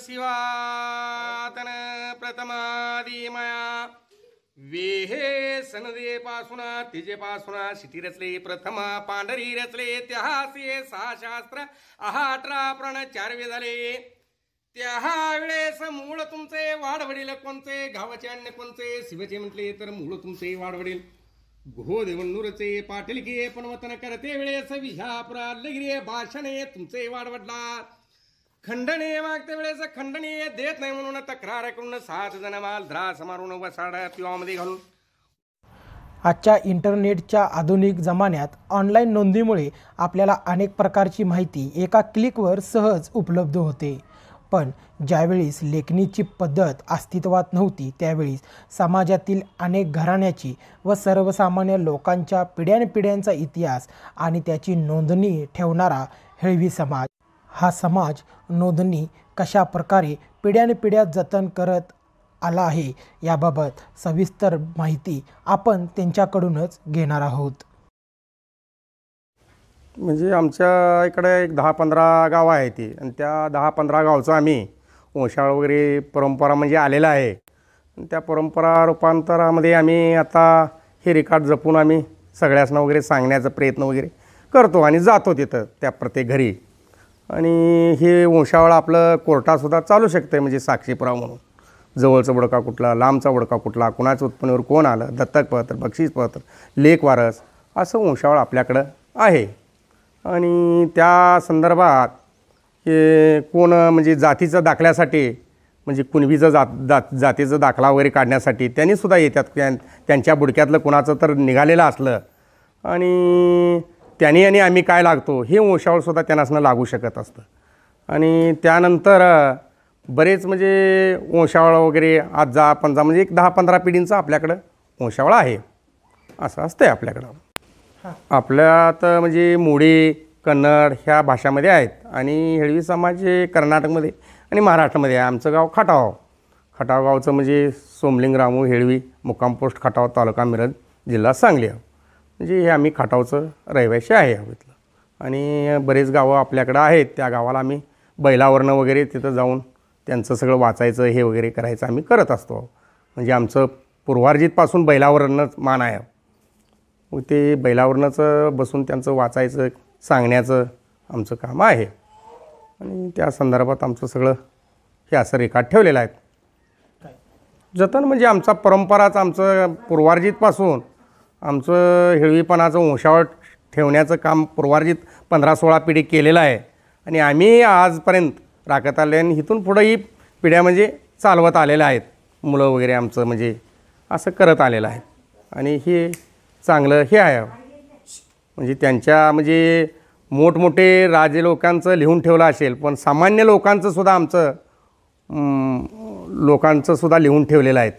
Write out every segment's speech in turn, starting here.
शिवातन प्रथमादिमया वेहे सनदे पासुना तिजे पासुना शिती रचले प्रथमा पांढरी रचले त्याहासे सहा शास्त्र आहा अठरा प्रण चारवे झाले त्या वेळेस मूळ तुमचे वाढवडील कोणचे गावाचे अन्य कोणचे शिवचे म्हटले तर मूळ तुमचे वाढवडील घो देवनुरचे पाटील पण वतन करते वेळेस विषापुरा लगिरे भाषणे तुमचे वाढवडला खंडणीय मागते वेळेस खंडणीय देत नाही म्हणून तक्रार करून सात जण माल ध्रास मारून व साड्या पिवामध्ये घालून आजच्या इंटरनेटच्या आधुनिक जमान्यात ऑनलाईन नोंदीमुळे आपल्याला अनेक प्रकारची माहिती एका क्लिकवर सहज उपलब्ध होते पण ज्यावेळीस लेखणीची पद्धत अस्तित्वात नव्हती त्यावेळीस समाजातील अनेक घराण्याची व सर्वसामान्य लोकांच्या पिढ्यानपिढ्यांचा इतिहास आणि त्याची नोंदणी ठेवणारा हेळवी समाज हा समाज नोंदणी कशा प्रकारे पिढ्यानपिढ्या जतन करत आला आहे याबाबत सविस्तर माहिती आपण त्यांच्याकडूनच घेणार आहोत म्हणजे आमच्या इकडे एक दहा पंधरा गाव आहे ते आणि त्या दहा पंधरा गावचं आम्ही वंशाळ वगैरे परंपरा म्हणजे आलेला आहे त्या परंपरा रूपांतरामध्ये आम्ही आता हे रेकॉर्ड जपून आम्ही सगळ्यासना वगैरे सांगण्याचा प्रयत्न वगैरे करतो आणि जातो तिथं त्या प्रत्येक घरी आणि हे वंशावळ आपलं कोर्टातसुद्धा चालू शकतं म्हणजे साक्षीपुराव म्हणून जवळचा बुडका कुठला लांबचा बुडका कुठला कुणाच्या उत्पन्नावर कोण आलं दत्तक पत्र बक्षीस पत्र लेख वारस असं वंशावळ आपल्याकडं आहे आणि त्या संदर्भात हे कोण म्हणजे जातीचं दाखल्यासाठी म्हणजे कुणवीचं जात जात जातीचं दाखला वगैरे काढण्यासाठी त्यांनीसुद्धा येतात त्यांच्या बुडक्यातलं कुणाचं तर निघालेलं असलं आणि त्यांनी आणि आम्ही काय लागतो हे वंशावळ सुद्धा त्यांनासनं लागू शकत असतं आणि त्यानंतर बरेच म्हणजे वंशावळ वगैरे आजा पंजा म्हणजे एक दहा पंधरा पिढींचा आपल्याकडं वंशावळ आहे असं असतं आहे आपल्याकडं आपल्यात म्हणजे मोडी कन्नड ह्या भाषामध्ये आहेत आणि हेळवी समाज हे कर्नाटकमध्ये आणि महाराष्ट्रामध्ये आहे आमचं गाव खटाव खटाव गावचं म्हणजे सोमलिंग रामू हेळवी मुक्काम पोस्ट खटाव तालुका मिरज जिल्हा सांगली म्हणजे हे आम्ही खाटावचं रहिवाशी आहे हवेतलं आणि बरेच गावं आपल्याकडं आहेत त्या गावाला आम्ही बैलावरनं वगैरे तिथं जाऊन त्यांचं सगळं वाचायचं हे वगैरे करायचं आम्ही करत असतो म्हणजे आमचं पूर्वार्जितपासून बैलावरणंच मान आहे मग ते बैलावरनचं बसून त्यांचं वाचायचं सांगण्याचं आमचं काम आहे आणि त्या संदर्भात आमचं सगळं हे असं रेखाट ठेवलेलं आहे जतन म्हणजे आमचा परंपराच आमचं पूर्वार्जितपासून आमचं हिळवीपणाचं वंशावळ ठेवण्याचं काम पूर्वार्जित पंधरा सोळा पिढी केलेलं आहे आणि आम्ही आजपर्यंत राखत आले आणि इथून पुढंही पिढ्या म्हणजे चालवत आलेल्या आहेत मुलं वगैरे आमचं म्हणजे असं करत आलेलं आहे आणि हे चांगलं हे आहे म्हणजे त्यांच्या म्हणजे मोठमोठे राजे लोकांचं लिहून ठेवलं असेल पण सामान्य लोकांचं सुद्धा आमचं लोकांचं सुद्धा लिहून ठेवलेलं आहेत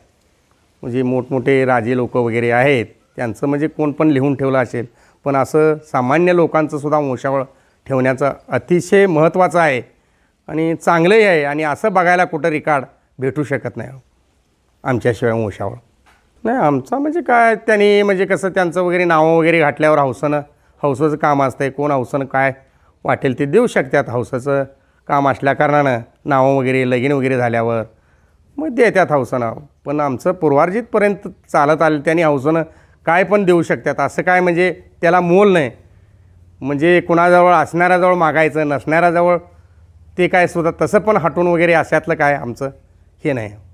म्हणजे मोठमोठे राजे लोक वगैरे आहेत त्यांचं म्हणजे कोण पण लिहून ठेवलं असेल पण असं सामान्य लोकांचं सुद्धा वंशावळ ठेवण्याचं अतिशय महत्त्वाचं आहे आणि चांगलंही आहे आणि असं बघायला कुठं रिकार्ड भेटू शकत नाही आमच्याशिवाय वंशावळ नाही आमचा म्हणजे काय त्यांनी म्हणजे कसं त्यांचं वगैरे नावं वगैरे घातल्यावर हौसनं हौसाचं काम असतं आहे कोण हौसनं काय वाटेल ते देऊ शकतात हौसाचं काम असल्याकारणानं नावं वगैरे लगीन वगैरे झाल्यावर मग देतात हौसानं पण आमचं पूर्वार्जितपर्यंत चालत आलं त्यांनी हौसनं काय पण देऊ शकतात असं काय म्हणजे त्याला मोल नाही म्हणजे कुणाजवळ असणाऱ्याजवळ मागायचं नसणाऱ्याजवळ ते काय सुद्धा तसं पण हटून वगैरे अशातलं काय आमचं हे नाही